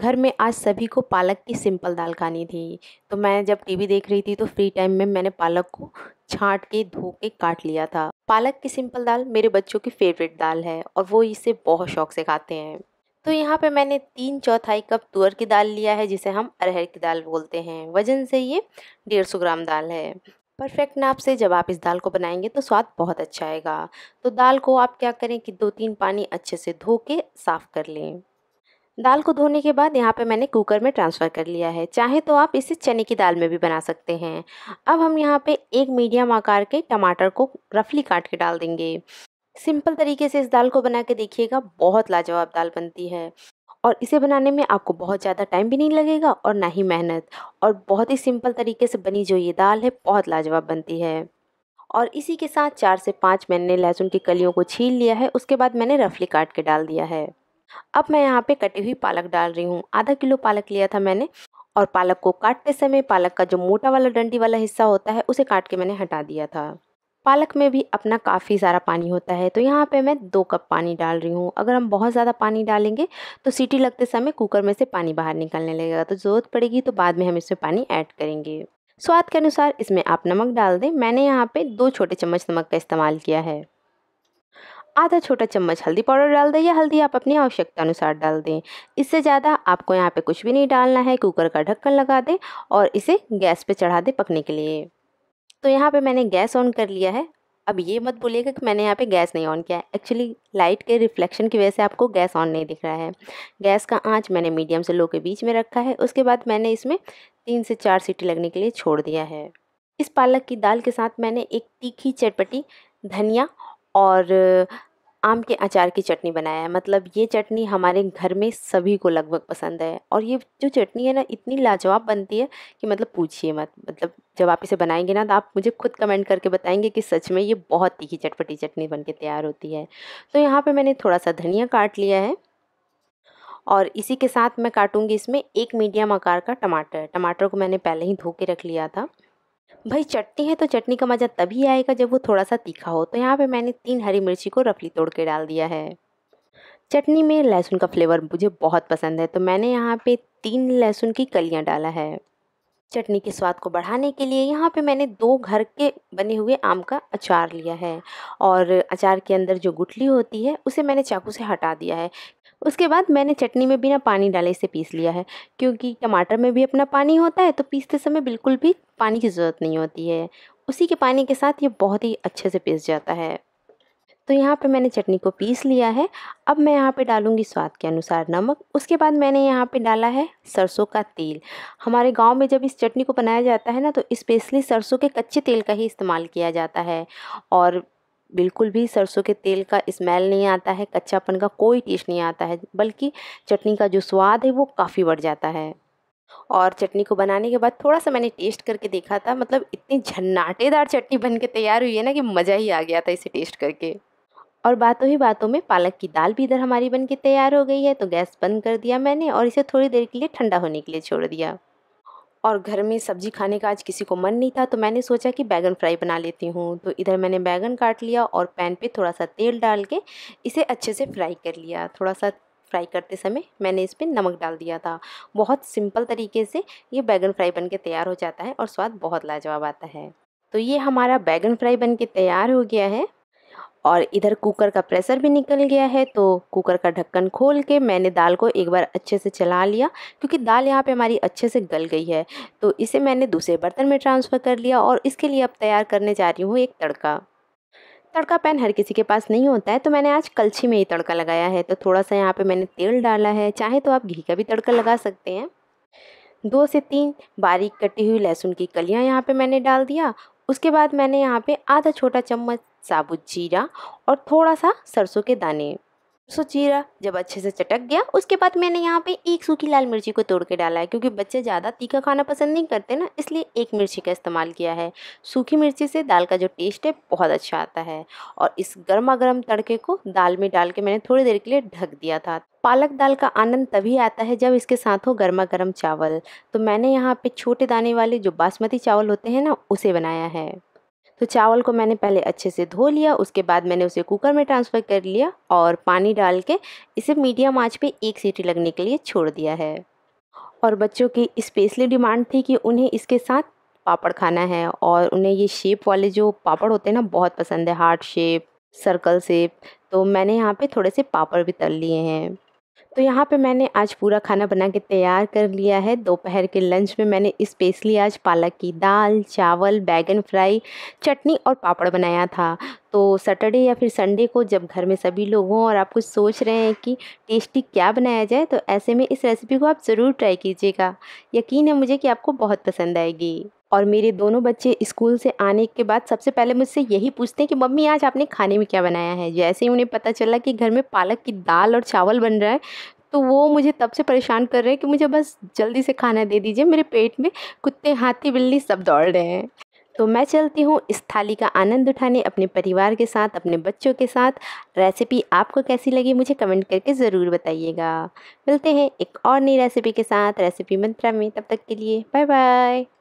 घर में आज सभी को पालक की सिंपल दाल खानी थी तो मैं जब टीवी देख रही थी तो फ्री टाइम में मैंने पालक को छाट के धो के काट लिया था पालक की सिंपल दाल मेरे बच्चों की फेवरेट दाल है और वो इसे बहुत शौक से खाते हैं तो यहाँ पे मैंने तीन चौथाई कप तुअर की दाल लिया है जिसे हम अरहर की दाल बोलते हैं वज़न से ये डेढ़ सौ ग्राम दाल है परफेक्ट नाप से जब आप इस दाल को बनाएंगे तो स्वाद बहुत अच्छा आएगा तो दाल को आप क्या करें कि दो तीन पानी अच्छे से धो के साफ़ कर लें दाल को धोने के बाद यहाँ पे मैंने कुकर में ट्रांसफ़र कर लिया है चाहे तो आप इसे चने की दाल में भी बना सकते हैं अब हम यहाँ पे एक मीडियम आकार के टमाटर को रफली काट के डाल देंगे सिंपल तरीके से इस दाल को बना के देखिएगा बहुत लाजवाब दाल बनती है और इसे बनाने में आपको बहुत ज़्यादा टाइम भी नहीं लगेगा और ना ही मेहनत और बहुत ही सिंपल तरीके से बनी जो ये दाल है बहुत लाजवाब बनती है और इसी के साथ चार से पाँच मैंने लहसुन की कलियों को छील लिया है उसके बाद मैंने रफली काट के डाल दिया है अब मैं यहाँ पे कटी हुई पालक डाल रही हूँ आधा किलो पालक लिया था मैंने और पालक को काटते समय पालक का जो मोटा वाला डंडी वाला हिस्सा होता है उसे काट के मैंने हटा दिया था पालक में भी अपना काफ़ी सारा पानी होता है तो यहाँ पे मैं दो कप पानी डाल रही हूँ अगर हम बहुत ज़्यादा पानी डालेंगे तो सीटी लगते समय कुकर में से पानी बाहर निकलने लगेगा तो ज़रूरत पड़ेगी तो बाद में हम इसमें पानी ऐड करेंगे स्वाद के अनुसार इसमें आप नमक डाल दें मैंने यहाँ पे दो छोटे चम्मच नमक का इस्तेमाल किया है आधा छोटा चम्मच हल्दी पाउडर डाल दें या हल्दी आप अपनी आवश्यकता अनुसार डाल दें इससे ज़्यादा आपको यहाँ पे कुछ भी नहीं डालना है कुकर का ढक्कन लगा दें और इसे गैस पे चढ़ा दें पकने के लिए तो यहाँ पे मैंने गैस ऑन कर लिया है अब ये मत बोलिएगा कि मैंने यहाँ पे गैस नहीं ऑन किया है एक्चुअली लाइट के रिफ्लेक्शन की वजह से आपको गैस ऑन नहीं दिख रहा है गैस का आँच मैंने मीडियम से लो के बीच में रखा है उसके बाद मैंने इसमें तीन से चार सीटी लगने के लिए छोड़ दिया है इस पालक की दाल के साथ मैंने एक तीखी चटपटी धनिया और आम के अचार की चटनी बनाया है मतलब ये चटनी हमारे घर में सभी को लगभग पसंद है और ये जो चटनी है ना इतनी लाजवाब बनती है कि मतलब पूछिए मत मतलब जब आप इसे बनाएंगे ना तो आप मुझे खुद कमेंट करके बताएंगे कि सच में ये बहुत तीखी चटपटी चटनी बन के तैयार होती है तो यहाँ पर मैंने थोड़ा सा धनिया काट लिया है और इसी के साथ मैं काटूंगी इसमें एक मीडियम आकार का टमाटर टमाटर को मैंने पहले ही धो के रख लिया था भाई चटनी है तो चटनी का मज़ा तभी आएगा जब वो थोड़ा सा तीखा हो तो यहाँ पे मैंने तीन हरी मिर्ची को रफली तोड़ के डाल दिया है चटनी में लहसुन का फ्लेवर मुझे बहुत पसंद है तो मैंने यहाँ पे तीन लहसुन की कलियाँ डाला है चटनी के स्वाद को बढ़ाने के लिए यहाँ पे मैंने दो घर के बने हुए आम का अचार लिया है और अचार के अंदर जो गुटली होती है उसे मैंने चाकू से हटा दिया है उसके बाद मैंने चटनी में बिना पानी डाले इसे पीस लिया है क्योंकि टमाटर में भी अपना पानी होता है तो पीसते समय बिल्कुल भी पानी की ज़रूरत नहीं होती है उसी के पानी के साथ ये बहुत ही अच्छे से पीस जाता है तो यहाँ पे मैंने चटनी को पीस लिया है अब मैं यहाँ पे डालूँगी स्वाद के अनुसार नमक उसके बाद मैंने यहाँ पे डाला है सरसों का तेल हमारे गांव में जब इस चटनी को बनाया जाता है ना तो स्पेशली सरसों के कच्चे तेल का ही इस्तेमाल किया जाता है और बिल्कुल भी सरसों के तेल का स्मेल नहीं आता है कच्चापन का कोई टेस्ट नहीं आता है बल्कि चटनी का जो स्वाद है वो काफ़ी बढ़ जाता है और चटनी को बनाने के बाद थोड़ा सा मैंने टेस्ट करके देखा था मतलब इतनी झन्नाटेदार चटनी बन के तैयार हुई है ना कि मज़ा ही आ गया था इसे टेस्ट करके और बातों ही बातों में पालक की दाल भी इधर हमारी बन के तैयार हो गई है तो गैस बंद कर दिया मैंने और इसे थोड़ी देर के लिए ठंडा होने के लिए छोड़ दिया और घर में सब्जी खाने का आज किसी को मन नहीं था तो मैंने सोचा कि बैगन फ्राई बना लेती हूँ तो इधर मैंने बैगन काट लिया और पैन पे थोड़ा सा तेल डाल के इसे अच्छे से फ्राई कर लिया थोड़ा सा फ्राई करते समय मैंने इस पर नमक डाल दिया था बहुत सिंपल तरीके से ये बैगन फ्राई बन के तैयार हो जाता है और स्वाद बहुत लाजवाब आता है तो ये हमारा बैगन फ्राई बन के तैयार हो गया है और इधर कुकर का प्रेशर भी निकल गया है तो कुकर का ढक्कन खोल के मैंने दाल को एक बार अच्छे से चला लिया क्योंकि दाल यहाँ पे हमारी अच्छे से गल गई है तो इसे मैंने दूसरे बर्तन में ट्रांसफ़र कर लिया और इसके लिए अब तैयार करने जा रही हूँ एक तड़का तड़का पैन हर किसी के पास नहीं होता है तो मैंने आज कलछी में ही तड़का लगाया है तो थोड़ा सा यहाँ पर मैंने तेल डाला है चाहे तो आप घी का भी तड़का लगा सकते हैं दो से तीन बारीक कटी हुई लहसुन की कलियाँ यहाँ पे मैंने डाल दिया उसके बाद मैंने यहाँ पे आधा छोटा चम्मच साबुत जीरा और थोड़ा सा सरसों के दाने सो जीरा जब अच्छे से चटक गया उसके बाद मैंने यहाँ पे एक सूखी लाल मिर्ची को तोड़ के डाला है क्योंकि बच्चे ज़्यादा तीखा खाना पसंद नहीं करते ना इसलिए एक मिर्ची का इस्तेमाल किया है सूखी मिर्ची से दाल का जो टेस्ट है बहुत अच्छा आता है और इस गर्मा गर्म तड़के को दाल में डाल के मैंने थोड़ी देर के लिए ढक दिया था पालक दाल का आनंद तभी आता है जब इसके साथ हो गर्मा गर्म चावल तो मैंने यहाँ पे छोटे दाने वाले जो बासमती चावल होते हैं ना उसे बनाया है तो चावल को मैंने पहले अच्छे से धो लिया उसके बाद मैंने उसे कुकर में ट्रांसफ़र कर लिया और पानी डाल के इसे मीडियम आँच पर एक सीटी लगने के लिए छोड़ दिया है और बच्चों की स्पेशली डिमांड थी कि उन्हें इसके साथ पापड़ खाना है और उन्हें ये शेप वाले जो पापड़ होते हैं ना बहुत पसंद है हार्ट शेप सर्कल शेप तो मैंने यहाँ पे थोड़े से पापड़ भी तल लिए हैं तो यहाँ पे मैंने आज पूरा खाना बना के तैयार कर लिया है दोपहर के लंच में मैंने स्पेशली आज पालक की दाल चावल बैगन फ्राई चटनी और पापड़ बनाया था तो सैटरडे या फिर संडे को जब घर में सभी लोग हों और आप कुछ सोच रहे हैं कि टेस्टी क्या बनाया जाए तो ऐसे में इस रेसिपी को आप ज़रूर ट्राई कीजिएगा यकीन है मुझे कि आपको बहुत पसंद आएगी और मेरे दोनों बच्चे स्कूल से आने के बाद सबसे पहले मुझसे यही पूछते हैं कि मम्मी आज आपने खाने में क्या बनाया है जैसे ही उन्हें पता चला कि घर में पालक की दाल और चावल बन रहा है तो वो मुझे तब से परेशान कर रहे हैं कि मुझे बस जल्दी से खाना दे दीजिए मेरे पेट में कुत्ते हाथी बिल्ली सब दौड़ रहे हैं तो मैं चलती हूँ इस थाली का आनंद उठाने अपने परिवार के साथ अपने बच्चों के साथ रेसिपी आपको कैसी लगी मुझे कमेंट करके ज़रूर बताइएगा मिलते हैं एक और नई रेसिपी के साथ रेसिपी मंत्रा में तब तक के लिए बाय बाय